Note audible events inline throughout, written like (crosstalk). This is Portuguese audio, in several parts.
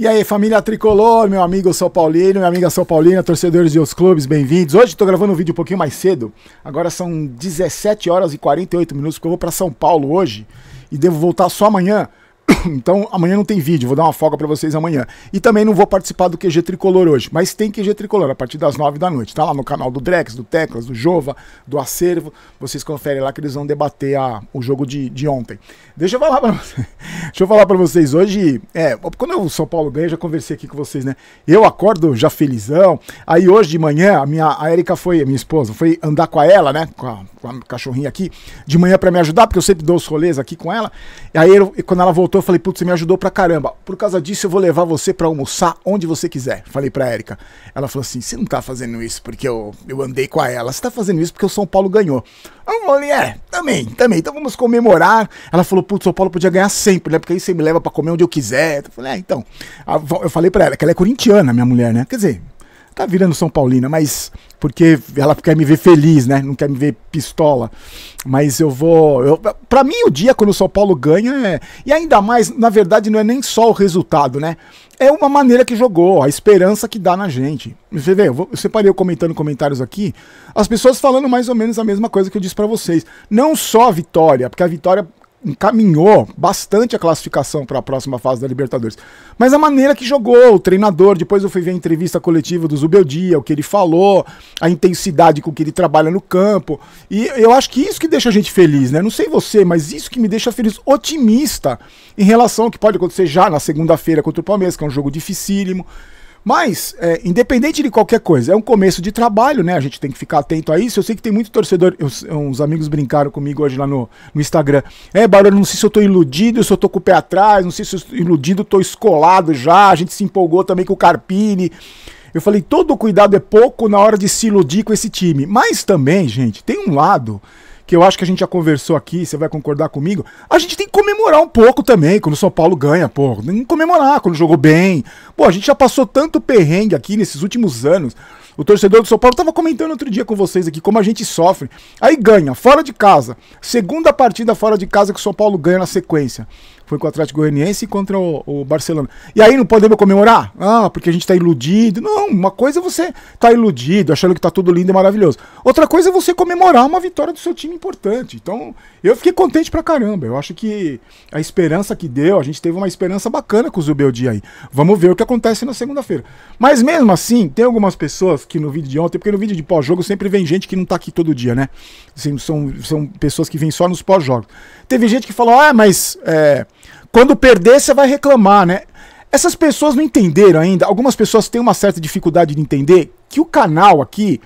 E aí, família tricolor, meu amigo São Paulino, minha amiga São Paulina, torcedores de outros clubes, bem-vindos. Hoje estou gravando um vídeo um pouquinho mais cedo, agora são 17 horas e 48 minutos, porque eu vou para São Paulo hoje e devo voltar só amanhã (coughs) Então amanhã não tem vídeo, vou dar uma folga para vocês amanhã. E também não vou participar do QG Tricolor hoje, mas tem QG Tricolor a partir das 9 da noite. Tá lá no canal do Drex, do Teclas, do Jova, do Acervo. Vocês conferem lá que eles vão debater a, o jogo de, de ontem. Deixa eu falar para (laughs) vocês. Deixa eu falar vocês hoje, é, quando o São Paulo ganha, eu já conversei aqui com vocês, né? Eu acordo já felizão. Aí hoje de manhã, a minha a Erika foi, a minha esposa, foi andar com ela, né, com a, com a cachorrinha aqui, de manhã para me ajudar, porque eu sempre dou os rolês aqui com ela. E aí eu, quando ela voltou então eu falei, putz, você me ajudou pra caramba. Por causa disso eu vou levar você pra almoçar onde você quiser. Falei pra Érica. Ela falou assim, você não tá fazendo isso porque eu, eu andei com a ela. Você tá fazendo isso porque o São Paulo ganhou. Eu falei, é, também, também. Então vamos comemorar. Ela falou, putz, o São Paulo podia ganhar sempre, né? Porque aí você me leva pra comer onde eu quiser. Eu falei, é, então. Eu falei pra ela que ela é corintiana, minha mulher, né? Quer dizer tá virando São Paulina, mas porque ela quer me ver feliz, né? Não quer me ver pistola. Mas eu vou. Eu, para mim, o dia quando o São Paulo ganha é. E ainda mais, na verdade, não é nem só o resultado, né? É uma maneira que jogou, a esperança que dá na gente. Você vê, eu separei eu comentando comentários aqui, as pessoas falando mais ou menos a mesma coisa que eu disse para vocês. Não só a vitória, porque a vitória encaminhou bastante a classificação para a próxima fase da Libertadores. Mas a maneira que jogou, o treinador, depois eu fui ver a entrevista coletiva do Zubeldia, o que ele falou, a intensidade com que ele trabalha no campo. E eu acho que isso que deixa a gente feliz, né? Não sei você, mas isso que me deixa feliz, otimista em relação ao que pode acontecer já na segunda-feira contra o Palmeiras, que é um jogo dificílimo. Mas, é, independente de qualquer coisa, é um começo de trabalho, né? A gente tem que ficar atento a isso. Eu sei que tem muito torcedor, eu, uns amigos brincaram comigo hoje lá no, no Instagram. É, Barulho, não sei se eu tô iludido, se eu tô com o pé atrás, não sei se eu tô iludido, tô escolado já. A gente se empolgou também com o Carpini. Eu falei, todo cuidado é pouco na hora de se iludir com esse time. Mas também, gente, tem um lado que eu acho que a gente já conversou aqui, você vai concordar comigo, a gente tem que comemorar um pouco também quando o São Paulo ganha, pô. Tem que comemorar quando jogou bem. Pô, a gente já passou tanto perrengue aqui nesses últimos anos. O torcedor do São Paulo estava comentando outro dia com vocês aqui como a gente sofre. Aí ganha, fora de casa. Segunda partida fora de casa que o São Paulo ganha na sequência foi com o Atlético Goianiense e contra o, o, Barcelona. E aí não podemos comemorar? Ah, porque a gente está iludido. Não, uma coisa é você tá iludido, achando que tá tudo lindo e maravilhoso. Outra coisa é você comemorar uma vitória do seu time importante. Então, eu fiquei contente pra caramba. Eu acho que a esperança que deu, a gente teve uma esperança bacana com o Zubeldia aí. Vamos ver o que acontece na segunda-feira. Mas mesmo assim, tem algumas pessoas que no vídeo de ontem, porque no vídeo de pós-jogo sempre vem gente que não tá aqui todo dia, né? Assim, são, são pessoas que vêm só nos pós-jogos. Teve gente que falou, ah, mas... É, quando perder, você vai reclamar, né? Essas pessoas não entenderam ainda. Algumas pessoas têm uma certa dificuldade de entender que o canal aqui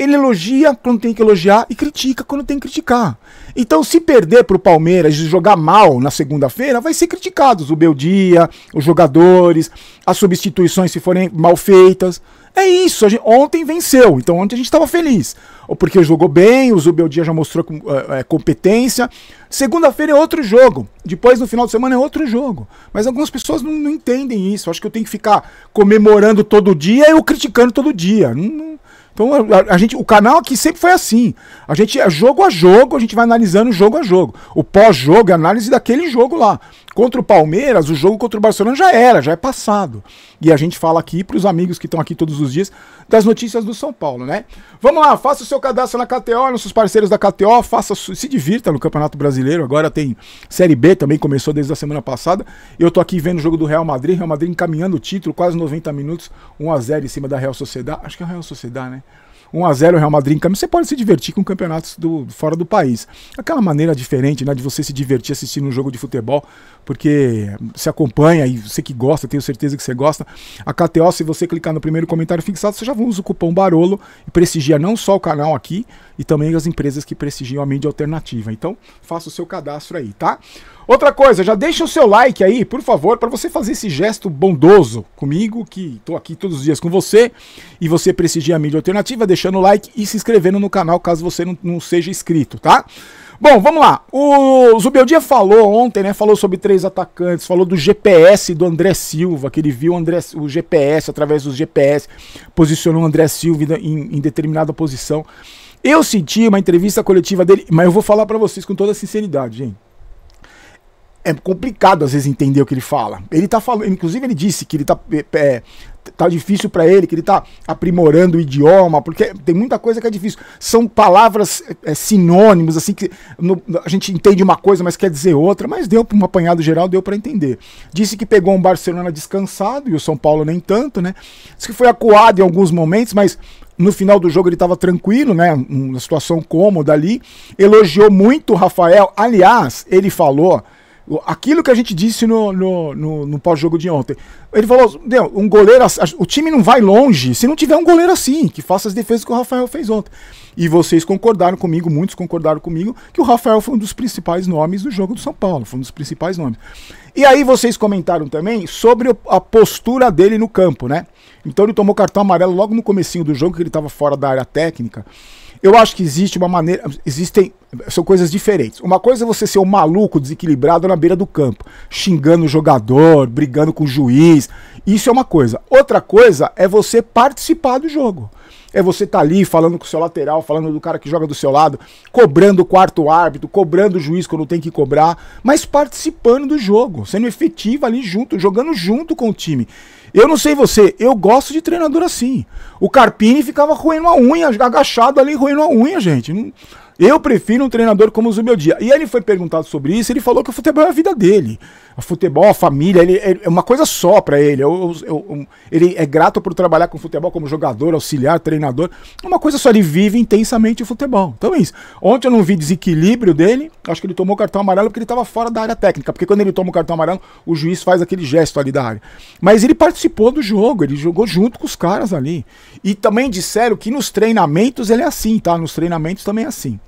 ele elogia quando tem que elogiar e critica quando tem que criticar. Então, se perder para o Palmeiras e jogar mal na segunda-feira, vai ser criticados o Beldia, os jogadores, as substituições se forem mal feitas. É isso, gente, ontem venceu, então ontem a gente estava feliz. Porque jogou bem, o Zubeldia já mostrou é, é, competência. Segunda-feira é outro jogo, depois no final de semana é outro jogo. Mas algumas pessoas não, não entendem isso. Acho que eu tenho que ficar comemorando todo dia e eu criticando todo dia. Não, não, então a, a, gente, o canal aqui sempre foi assim. A gente é jogo a jogo, a gente vai analisando jogo a jogo. O pós-jogo é análise daquele jogo lá. Contra o Palmeiras, o jogo contra o Barcelona já era, já é passado. E a gente fala aqui para os amigos que estão aqui todos os dias das notícias do São Paulo, né? Vamos lá, faça o seu cadastro na KTO, nossos parceiros da KTO, faça se divirta no Campeonato Brasileiro. Agora tem Série B também começou desde a semana passada. Eu tô aqui vendo o jogo do Real Madrid, Real Madrid encaminhando o título, quase 90 minutos, 1 a 0 em cima da Real Sociedade. Acho que é a Real Sociedade, né? 1x0 Real Madrid em campo, você pode se divertir com campeonatos do, fora do país. Aquela maneira diferente né, de você se divertir assistindo um jogo de futebol, porque se acompanha e você que gosta, tenho certeza que você gosta. A KTO, se você clicar no primeiro comentário fixado, você já usa o cupom Barolo e prestigia não só o canal aqui, e também as empresas que prestigiam a mídia alternativa. Então, faça o seu cadastro aí, tá? Outra coisa, já deixa o seu like aí, por favor, para você fazer esse gesto bondoso comigo, que estou aqui todos os dias com você, e você prestigia a mídia alternativa, deixa deixando o like e se inscrevendo no canal caso você não, não seja inscrito, tá? bom vamos lá. O Zubeldia falou ontem, né? Falou sobre três atacantes, falou do GPS do André Silva, que ele viu o, André, o GPS através dos GPS, posicionou o André Silva em, em determinada posição. Eu senti uma entrevista coletiva dele, mas eu vou falar para vocês com toda sinceridade, gente é complicado às vezes entender o que ele fala. Ele tá falando, inclusive ele disse que ele tá é, é tá difícil para ele, que ele tá aprimorando o idioma, porque tem muita coisa que é difícil. São palavras é, sinônimos assim que no, a gente entende uma coisa, mas quer dizer outra, mas deu para um apanhado geral, deu para entender. Disse que pegou um Barcelona descansado e o São Paulo nem tanto, né? que foi acuado em alguns momentos, mas no final do jogo ele estava tranquilo, né? Uma situação cômoda ali. Elogiou muito o Rafael. Aliás, ele falou Aquilo que a gente disse no, no, no, no pós-jogo de ontem. Ele falou: um goleiro. O time não vai longe se não tiver um goleiro assim, que faça as defesas que o Rafael fez ontem. E vocês concordaram comigo, muitos concordaram comigo, que o Rafael foi um dos principais nomes do jogo do São Paulo. Foi um dos principais nomes. E aí vocês comentaram também sobre a postura dele no campo, né? Então ele tomou cartão amarelo logo no comecinho do jogo, que ele estava fora da área técnica. Eu acho que existe uma maneira. Existem. São coisas diferentes. Uma coisa é você ser um maluco desequilibrado na beira do campo, xingando o jogador, brigando com o juiz. Isso é uma coisa. Outra coisa é você participar do jogo. É você estar tá ali falando com o seu lateral, falando do cara que joga do seu lado, cobrando o quarto árbitro, cobrando o juiz quando tem que cobrar, mas participando do jogo, sendo efetivo ali junto, jogando junto com o time. Eu não sei você, eu gosto de treinador assim. O Carpini ficava roendo a unha, agachado ali, roendo a unha, gente. Eu prefiro um treinador como o Zubeldia. E ele foi perguntado sobre isso, ele falou que o futebol é a vida dele futebol, a família, ele, ele é uma coisa só para ele. Eu, eu, eu, ele é grato por trabalhar com futebol como jogador, auxiliar, treinador. É uma coisa só, ele vive intensamente o futebol. Então é isso. Ontem eu não vi desequilíbrio dele, acho que ele tomou cartão amarelo porque ele estava fora da área técnica, porque quando ele toma o cartão amarelo, o juiz faz aquele gesto ali da área. Mas ele participou do jogo, ele jogou junto com os caras ali. E também disseram que nos treinamentos ele é assim, tá? Nos treinamentos também é assim.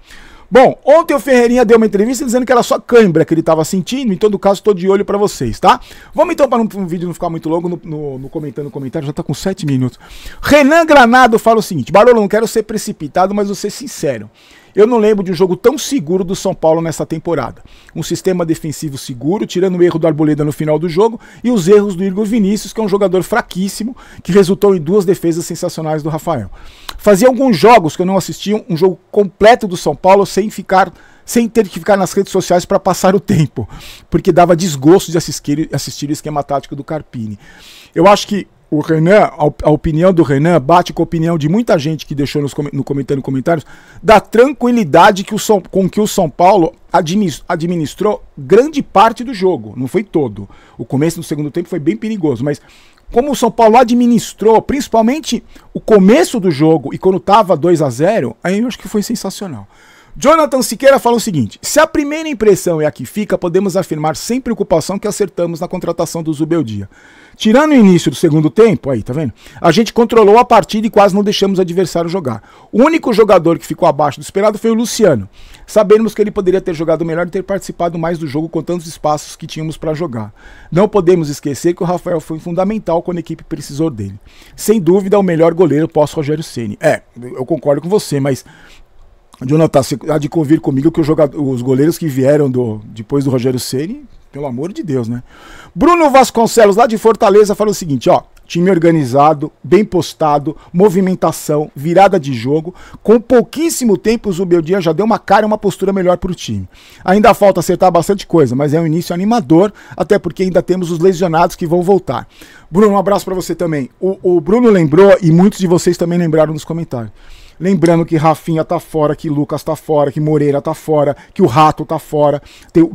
Bom, ontem o Ferreirinha deu uma entrevista dizendo que era só cãibra que ele estava sentindo. Em todo caso, estou de olho para vocês, tá? Vamos então para um, um, vídeo não ficar muito longo no, no, no comentando comentário, já está com sete minutos. Renan Granado fala o seguinte: Barolo, não quero ser precipitado, mas vou ser sincero. Eu não lembro de um jogo tão seguro do São Paulo nessa temporada. Um sistema defensivo seguro, tirando o erro do Arboleda no final do jogo e os erros do Igor Vinícius, que é um jogador fraquíssimo, que resultou em duas defesas sensacionais do Rafael. Fazia alguns jogos que eu não assistia um jogo completo do São Paulo sem ficar sem ter que ficar nas redes sociais para passar o tempo, porque dava desgosto de assistir, assistir o esquema tático do Carpini. Eu acho que o Renan, a, opinião do Renan bate com a opinião de muita gente que deixou nos, no comentário comentários da tranquilidade que o São, com que o São Paulo administrou grande parte do jogo, não foi todo. O começo do segundo tempo foi bem perigoso, mas como o São Paulo administrou, principalmente o começo do jogo e quando estava 2 a 0, aí eu acho que foi sensacional. Jonathan Siqueira fala o seguinte: se a primeira impressão é a que fica, podemos afirmar sem preocupação que acertamos na contratação do Zubeldia. Tirando o início do segundo tempo, aí, tá vendo? A gente controlou a partida e quase não deixamos o adversário jogar. O único jogador que ficou abaixo do esperado foi o Luciano. Sabemos que ele poderia ter jogado melhor e ter participado mais do jogo com tantos espaços que tínhamos para jogar. Não podemos esquecer que o Rafael foi fundamental quando a equipe precisou dele. Sem dúvida, o melhor goleiro pós Rogério Ceni. É, eu concordo com você, mas Jonathan, você há de convir comigo que os, os goleiros que vieram do, depois do Rogério Ceni, pelo amor de Deus, né? Bruno Vasconcelos, lá de Fortaleza, fala o seguinte, ó. Time organizado, bem postado, movimentação, virada de jogo. Com pouquíssimo tempo, o Zubeldia já deu uma cara e uma postura melhor para o time. Ainda falta acertar bastante coisa, mas é um início animador, até porque ainda temos os lesionados que vão voltar. Bruno, um abraço para você também. O, o Bruno lembrou, e muitos de vocês também lembraram nos comentários Lembrando que Rafinha tá fora, que Lucas tá fora, que Moreira tá fora, que o Rato tá fora,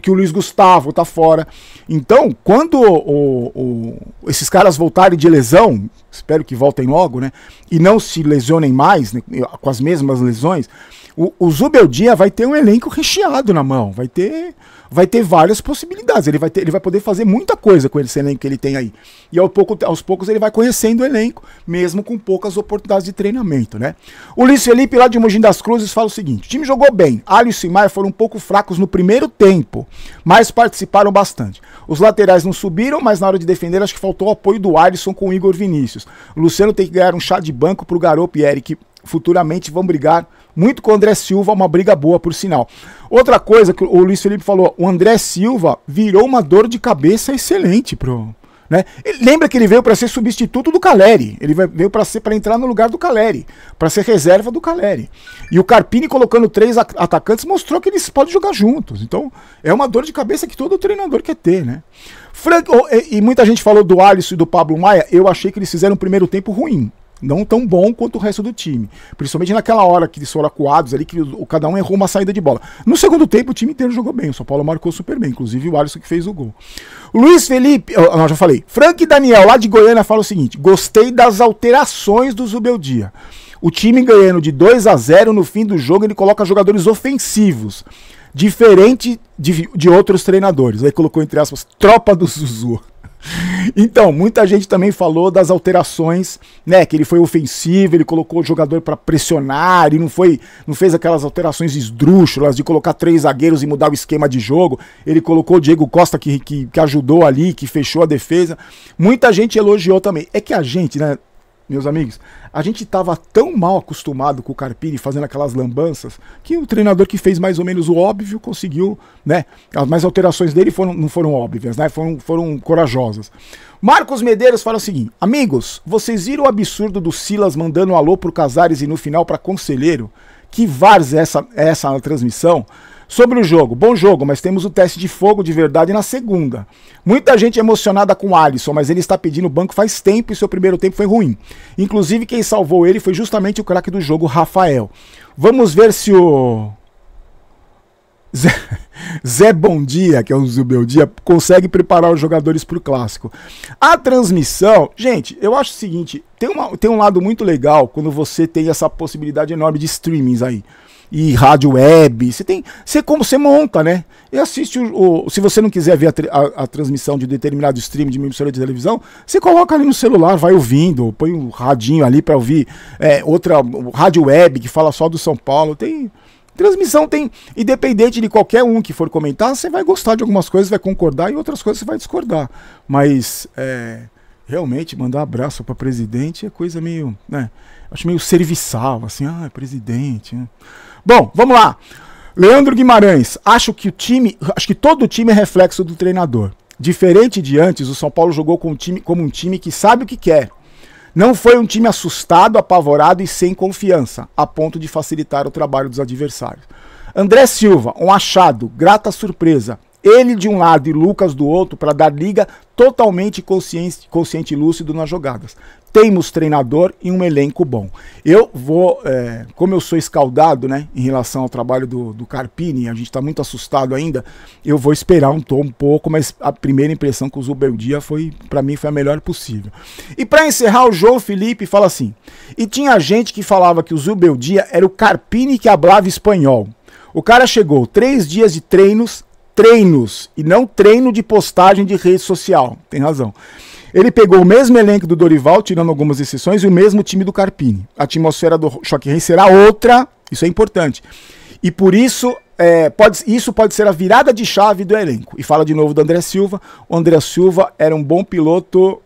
que o Luiz Gustavo tá fora. Então, quando o, o, esses caras voltarem de lesão, espero que voltem logo, né? E não se lesionem mais, né, com as mesmas lesões, o, o Zubeldia vai ter um elenco recheado na mão, vai ter vai ter várias possibilidades. Ele vai, ter, ele vai poder fazer muita coisa com esse elenco que ele tem aí. E ao pouco, aos poucos ele vai conhecendo o elenco, mesmo com poucas oportunidades de treinamento, né? O Luiz Felipe, lá de Mogi das Cruzes, fala o seguinte: o time jogou bem. Alisson e Maia foram um pouco fracos no primeiro tempo, mas participaram bastante. Os laterais não subiram, mas na hora de defender, acho que faltou o apoio do Alisson com o Igor Vinícius. O Luciano tem que ganhar um chá de banco pro garoto e Eric. Futuramente vão brigar muito com o André Silva, uma briga boa, por sinal. Outra coisa que o Luiz Felipe falou, o André Silva virou uma dor de cabeça excelente pro, né? Lembra que ele veio para ser substituto do Caleri. Ele veio para ser para entrar no lugar do Caleri, para ser reserva do Caleri. E o Carpini colocando três atacantes mostrou que eles podem jogar juntos. Então é uma dor de cabeça que todo treinador quer ter, né? Frank, oh, e, e, muita gente falou do Alisson e do Pablo Maia. Eu achei que eles fizeram um primeiro tempo ruim não tão bom quanto o resto do time. Principalmente naquela hora que eles foram acuados ali, que o, cada um errou uma saída de bola. No segundo tempo, o time inteiro jogou bem. O São Paulo marcou super bem, inclusive o Alisson que fez o gol. Luiz Felipe, eu, não, já falei. Frank Daniel, lá de Goiânia, fala o seguinte: gostei das alterações do Zubeldia. O time ganhando de 2 a 0 no fim do jogo, ele coloca jogadores ofensivos. Diferente de, de outros treinadores. Aí colocou, entre aspas, tropa do Zuzu. Então, muita gente também falou das alterações, né? Que ele foi ofensivo, ele colocou o jogador para pressionar e não foi, não fez aquelas alterações esdrúxulas de colocar três zagueiros e mudar o esquema de jogo. Ele colocou o Diego Costa que, que, que ajudou ali, que fechou a defesa. Muita gente elogiou também. É que a gente, né? meus amigos, a gente estava tão mal acostumado com o Carpini fazendo aquelas lambanças que o treinador que fez mais ou menos o óbvio conseguiu, né? as as alterações dele foram, não foram óbvias, né? Foram, foram corajosas. Marcos Medeiros fala o seguinte: Amigos, vocês viram o absurdo do Silas mandando um alô pro Casares e no final para Conselheiro? Que várzea essa, essa transmissão! Sobre o jogo, bom jogo, mas temos o teste de fogo de verdade na segunda. Muita gente é emocionada com o Alisson, mas ele está pedindo banco faz tempo e seu primeiro tempo foi ruim. Inclusive, quem salvou ele foi justamente o craque do jogo, Rafael. Vamos ver se o. Zé, (laughs) Zé Bom Dia, que é o Zé Dia, consegue preparar os jogadores para o clássico. A transmissão, gente, eu acho o seguinte: tem, uma, tem um lado muito legal quando você tem essa possibilidade enorme de streamings aí e rádio web. Você tem, você como você monta, né? E assiste o, o se você não quiser ver a, a, a transmissão de determinado stream de uma emissora de televisão, você coloca ali no celular, vai ouvindo, põe um radinho ali para ouvir é, outra rádio web que fala só do São Paulo. Tem transmissão tem, independente de qualquer um que for comentar, você vai gostar de algumas coisas, vai concordar e outras coisas você vai discordar. Mas é, realmente mandar abraço para presidente é coisa meio, né? Acho meio serviçal, assim, ah, é presidente. Né? Bom, vamos lá. Leandro Guimarães, acho que o time, acho que todo o time é reflexo do treinador. Diferente de antes, o São Paulo jogou com um time, como um time que sabe o que quer. Não foi um time assustado, apavorado e sem confiança, a ponto de facilitar o trabalho dos adversários. André Silva, um achado, grata surpresa. Ele de um lado e Lucas do outro para dar liga totalmente consciente, consciente e lúcido nas jogadas temos treinador e um elenco bom. Eu vou, é, como eu sou escaldado né, em relação ao trabalho do, do Carpini, a gente está muito assustado ainda, eu vou esperar um, tom, um pouco, mas a primeira impressão com o Zubeldia foi, para mim, foi a melhor possível. E para encerrar, o João Felipe fala assim, e tinha gente que falava que o Zubeldia era o Carpini que hablava espanhol. O cara chegou, três dias de treinos, treinos, e não treino de postagem de rede social, tem razão. Ele pegou o mesmo elenco do Dorival, tirando algumas exceções, e o mesmo time do Carpini. A atmosfera do Choque Rei será outra, isso é importante. E por isso, é, pode, isso pode ser a virada de chave do elenco. E fala de novo do André Silva. O André Silva era um bom piloto.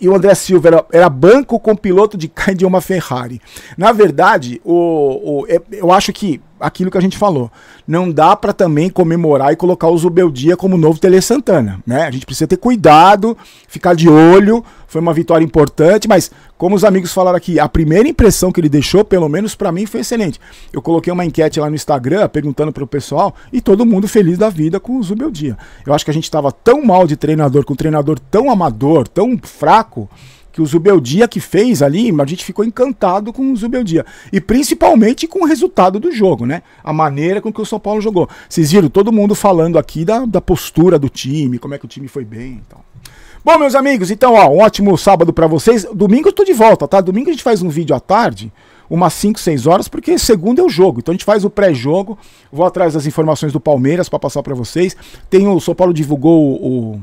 E o André Silva era, era banco com piloto de, (laughs) de uma Ferrari. Na verdade, o, o, é, eu acho que aquilo que a gente falou. Não dá para também comemorar e colocar o Zubeldia como novo Tele Santana, né? A gente precisa ter cuidado, ficar de olho. Foi uma vitória importante, mas como os amigos falaram aqui, a primeira impressão que ele deixou, pelo menos para mim, foi excelente. Eu coloquei uma enquete lá no Instagram perguntando para o pessoal e todo mundo feliz da vida com o Zubeldia. Eu acho que a gente estava tão mal de treinador, com um treinador tão amador, tão fraco, que o Zubeldia que fez ali, a gente ficou encantado com o Zubeldia. E principalmente com o resultado do jogo, né? A maneira com que o São Paulo jogou. Vocês viram todo mundo falando aqui da, da postura do time, como é que o time foi bem e então. tal. Bom, meus amigos, então, ó, um ótimo sábado para vocês. Domingo eu tô de volta, tá? Domingo a gente faz um vídeo à tarde, umas 5, 6 horas, porque segundo é o jogo. Então a gente faz o pré-jogo, vou atrás das informações do Palmeiras para passar para vocês. Tem o São Paulo divulgou o, o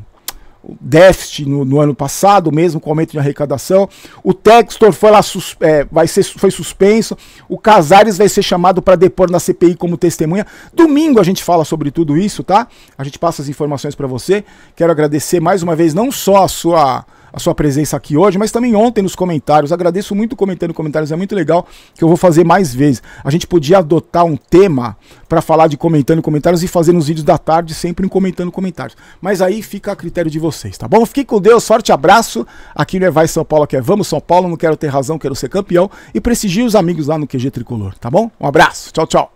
déficit no, no, ano passado, mesmo com aumento de arrecadação. O Textor foi, lá sus, é, vai ser, foi suspenso. O Casares vai ser chamado para depor na CPI como testemunha. Domingo a gente fala sobre tudo isso, tá? A gente passa as informações para você. Quero agradecer mais uma vez não só a sua a sua presença aqui hoje, mas também ontem nos comentários. Agradeço muito comentando comentários, é muito legal que eu vou fazer mais vezes. A gente podia adotar um tema para falar de comentando comentários e fazer nos vídeos da tarde sempre um comentando comentários. Mas aí fica a critério de vocês, tá bom? Fiquem com Deus, forte abraço. Aqui no Evai é São Paulo que é Vamos São Paulo, não quero ter razão, quero ser campeão e prestigie os amigos lá no QG Tricolor, tá bom? Um abraço, tchau, tchau.